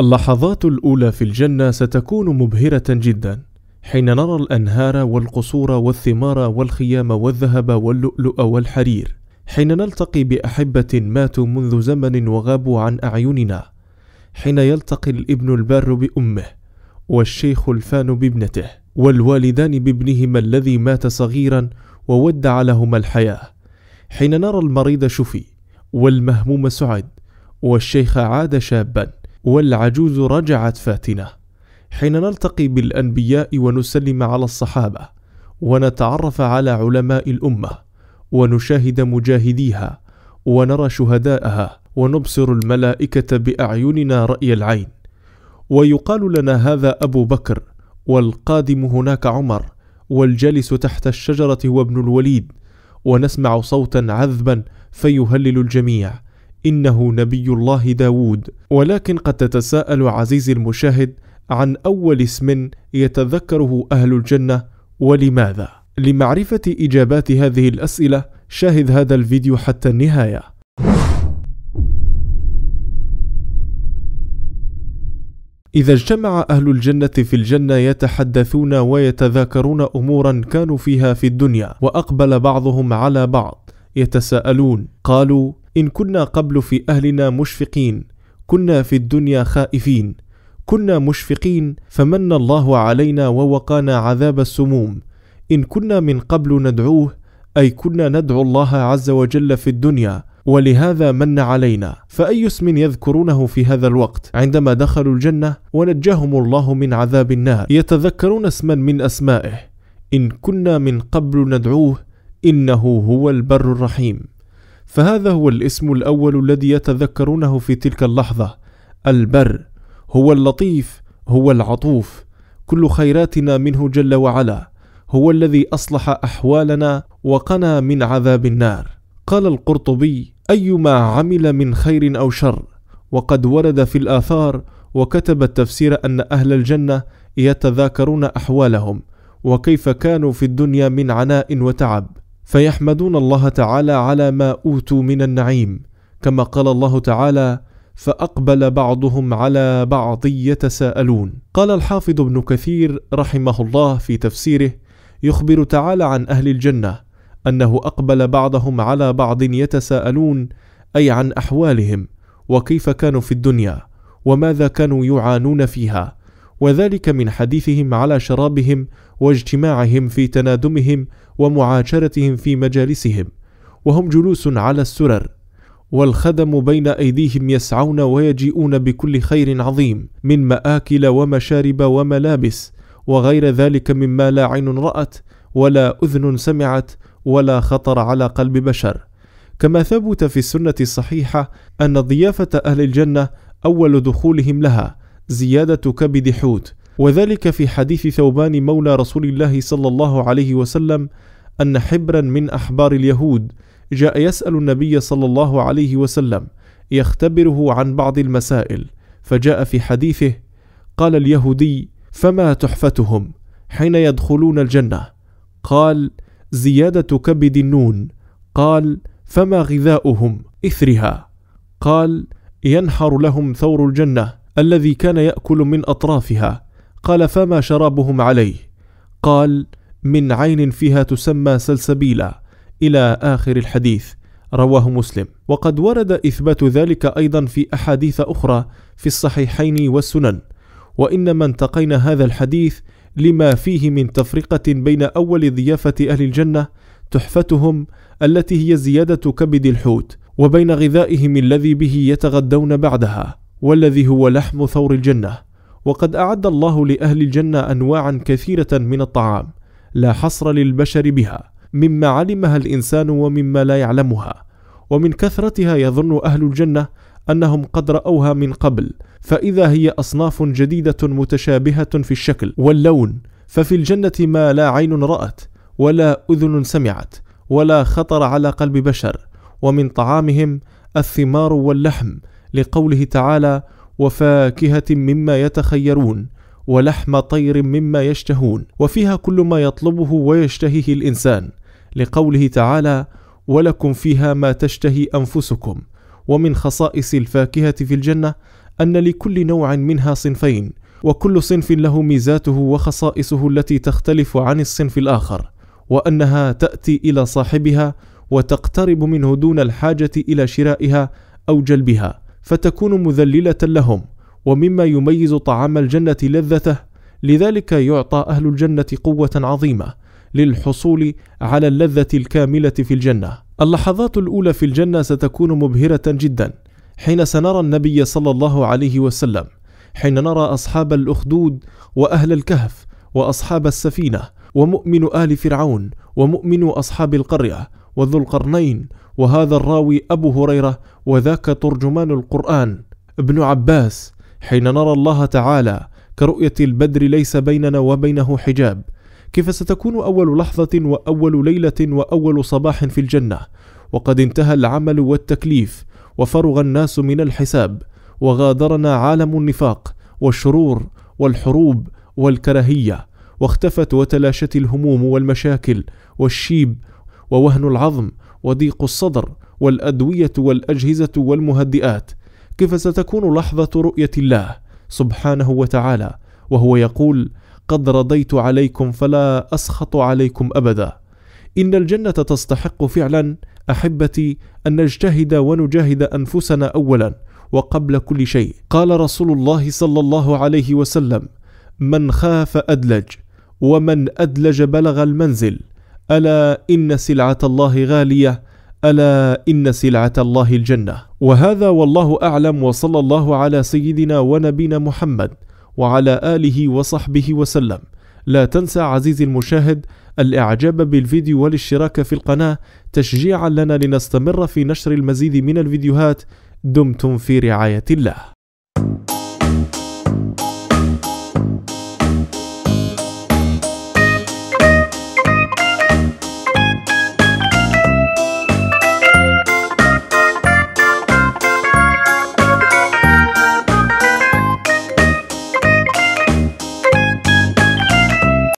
اللحظات الأولى في الجنة ستكون مبهرة جدا حين نرى الأنهار والقصور والثمار والخيام والذهب واللؤلؤ والحرير حين نلتقي بأحبة ماتوا منذ زمن وغابوا عن أعيننا حين يلتقي الابن البار بأمه والشيخ الفان بابنته والوالدان بابنهما الذي مات صغيرا وودع لهما الحياة حين نرى المريض شفي والمهموم سعد والشيخ عاد شابا والعجوز رجعت فاتنة حين نلتقي بالأنبياء ونسلم على الصحابة ونتعرف على علماء الأمة ونشاهد مجاهديها ونرى شهداءها ونبصر الملائكة بأعيننا رأي العين ويقال لنا هذا أبو بكر والقادم هناك عمر والجالس تحت الشجرة هو ابن الوليد ونسمع صوتا عذبا فيهلل الجميع إنه نبي الله داود ولكن قد تتساءل عزيزي المشاهد عن أول اسم يتذكره أهل الجنة ولماذا؟ لمعرفة إجابات هذه الأسئلة شاهد هذا الفيديو حتى النهاية إذا اجتمع أهل الجنة في الجنة يتحدثون ويتذاكرون أمورا كانوا فيها في الدنيا وأقبل بعضهم على بعض يتساءلون قالوا إن كنا قبل في أهلنا مشفقين كنا في الدنيا خائفين كنا مشفقين فمن الله علينا ووقانا عذاب السموم إن كنا من قبل ندعوه أي كنا ندعو الله عز وجل في الدنيا ولهذا من علينا فأي اسم يذكرونه في هذا الوقت عندما دخلوا الجنة ونجاهم الله من عذاب النار يتذكرون اسما من أسمائه إن كنا من قبل ندعوه إنه هو البر الرحيم فهذا هو الاسم الأول الذي يتذكرونه في تلك اللحظة البر هو اللطيف هو العطوف كل خيراتنا منه جل وعلا هو الذي أصلح أحوالنا وقنا من عذاب النار قال القرطبي أيما عمل من خير أو شر وقد ورد في الآثار وكتب التفسير أن أهل الجنة يتذاكرون أحوالهم وكيف كانوا في الدنيا من عناء وتعب فيحمدون الله تعالى على ما اوتوا من النعيم كما قال الله تعالى فاقبل بعضهم على بعض يتساءلون قال الحافظ ابن كثير رحمه الله في تفسيره يخبر تعالى عن اهل الجنه انه اقبل بعضهم على بعض يتساءلون اي عن احوالهم وكيف كانوا في الدنيا وماذا كانوا يعانون فيها وذلك من حديثهم على شرابهم واجتماعهم في تنادمهم ومعاشرتهم في مجالسهم وهم جلوس على السرر والخدم بين ايديهم يسعون ويجيئون بكل خير عظيم من ماكل ومشارب وملابس وغير ذلك مما لا عين رات ولا اذن سمعت ولا خطر على قلب بشر كما ثبت في السنه الصحيحه ان ضيافه اهل الجنه اول دخولهم لها زياده كبد حوت وذلك في حديث ثوبان مولى رسول الله صلى الله عليه وسلم أن حبرا من أحبار اليهود جاء يسأل النبي صلى الله عليه وسلم يختبره عن بعض المسائل فجاء في حديثه قال اليهودي فما تحفتهم حين يدخلون الجنة قال زيادة كبد النون قال فما غذاؤهم إثرها قال ينحر لهم ثور الجنة الذي كان يأكل من أطرافها قال فما شرابهم عليه قال من عين فيها تسمى سلسبيلا إلى آخر الحديث رواه مسلم وقد ورد إثبات ذلك أيضا في أحاديث أخرى في الصحيحين والسنن وإنما انتقينا هذا الحديث لما فيه من تفرقة بين أول ضيافة أهل الجنة تحفتهم التي هي زيادة كبد الحوت وبين غذائهم الذي به يتغدون بعدها والذي هو لحم ثور الجنة وقد أعد الله لأهل الجنة أنواعا كثيرة من الطعام لا حصر للبشر بها مما علمها الانسان ومما لا يعلمها ومن كثرتها يظن اهل الجنه انهم قد راوها من قبل فاذا هي اصناف جديده متشابهه في الشكل واللون ففي الجنه ما لا عين رات ولا اذن سمعت ولا خطر على قلب بشر ومن طعامهم الثمار واللحم لقوله تعالى وفاكهه مما يتخيرون ولحم طير مما يشتهون وفيها كل ما يطلبه ويشتهيه الانسان لقوله تعالى ولكم فيها ما تشتهي انفسكم ومن خصائص الفاكهه في الجنه ان لكل نوع منها صنفين وكل صنف له ميزاته وخصائصه التي تختلف عن الصنف الاخر وانها تاتي الى صاحبها وتقترب منه دون الحاجه الى شرائها او جلبها فتكون مذلله لهم ومما يميز طعام الجنة لذته لذلك يعطى أهل الجنة قوة عظيمة للحصول على اللذة الكاملة في الجنة اللحظات الأولى في الجنة ستكون مبهرة جدا حين سنرى النبي صلى الله عليه وسلم حين نرى أصحاب الأخدود وأهل الكهف وأصحاب السفينة ومؤمن آل فرعون ومؤمن أصحاب القرية وذو القرنين وهذا الراوي أبو هريرة وذاك ترجمان القرآن ابن عباس حين نرى الله تعالى كرؤية البدر ليس بيننا وبينه حجاب كيف ستكون أول لحظة وأول ليلة وأول صباح في الجنة وقد انتهى العمل والتكليف وفرغ الناس من الحساب وغادرنا عالم النفاق والشرور والحروب والكراهية واختفت وتلاشت الهموم والمشاكل والشيب ووهن العظم وضيق الصدر والأدوية والأجهزة والمهدئات كيف ستكون لحظه رؤيه الله سبحانه وتعالى وهو يقول قد رضيت عليكم فلا اسخط عليكم ابدا ان الجنه تستحق فعلا احبتي ان نجتهد ونجاهد انفسنا اولا وقبل كل شيء قال رسول الله صلى الله عليه وسلم من خاف ادلج ومن ادلج بلغ المنزل الا ان سلعه الله غاليه الا ان سلعه الله الجنه وهذا والله اعلم وصلى الله على سيدنا ونبينا محمد وعلى اله وصحبه وسلم لا تنسى عزيزي المشاهد الاعجاب بالفيديو والاشتراك في القناه تشجيعا لنا لنستمر في نشر المزيد من الفيديوهات دمتم في رعايه الله